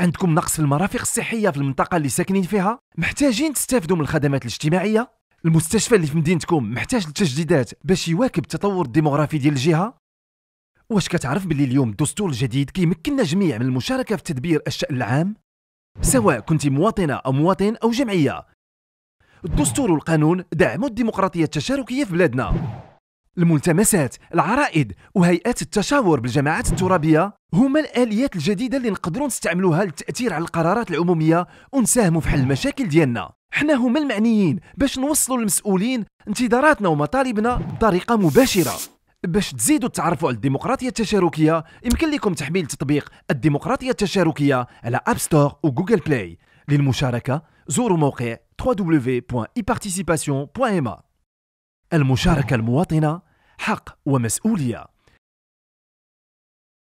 عندكم نقص في المرافق الصحيه في المنطقه اللي ساكنين فيها محتاجين تستافدوا من الخدمات الاجتماعيه المستشفى اللي في مدينتكم محتاج لتجديدات باش يواكب التطور الديموغرافي ديال الجهه واش كتعرف باللي اليوم الدستور الجديد كيمكننا جميع من المشاركه في تدبير الشان العام سواء كنت مواطنه او مواطن او جمعيه الدستور والقانون دعموا الديمقراطيه التشاركيه في بلادنا الملتمسات العرائد وهيئات التشاور بالجماعات الترابيه هما الاليات الجديده اللي نقدروا نستعملوها للتاثير على القرارات العموميه ونساهموا في حل المشاكل ديالنا حنا هما المعنيين باش نوصلوا للمسؤولين انتظاراتنا ومطالبنا بطريقه مباشره باش تزيدوا تعرفوا على الديمقراطيه التشاركيه يمكن لكم تحميل تطبيق الديمقراطيه التشاركيه على اب ستور وجوجل بلاي للمشاركه زوروا موقع www.eparticipation.ma المشاركه المواطنه حق ومسؤوليه